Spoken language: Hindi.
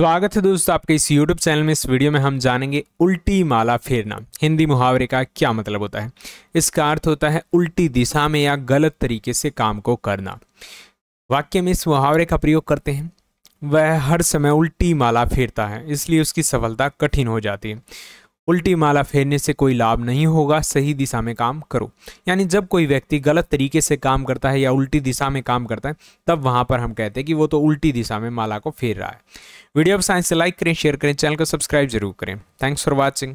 स्वागत है दोस्तों आपके इस YouTube चैनल में इस वीडियो में हम जानेंगे उल्टी माला फेरना हिंदी मुहावरे का क्या मतलब होता है इसका अर्थ होता है उल्टी दिशा में या गलत तरीके से काम को करना वाक्य में इस मुहावरे का प्रयोग करते हैं वह हर समय उल्टी माला फेरता है इसलिए उसकी सफलता कठिन हो जाती है उल्टी माला फेरने से कोई लाभ नहीं होगा सही दिशा में काम करो यानी जब कोई व्यक्ति गलत तरीके से काम करता है या उल्टी दिशा में काम करता है तब वहाँ पर हम कहते हैं कि वो तो उल्टी दिशा में माला को फेर रहा है वीडियो आप साइंस से लाइक करें शेयर करें चैनल को सब्सक्राइब जरूर करें थैंक्स फॉर वॉचिंग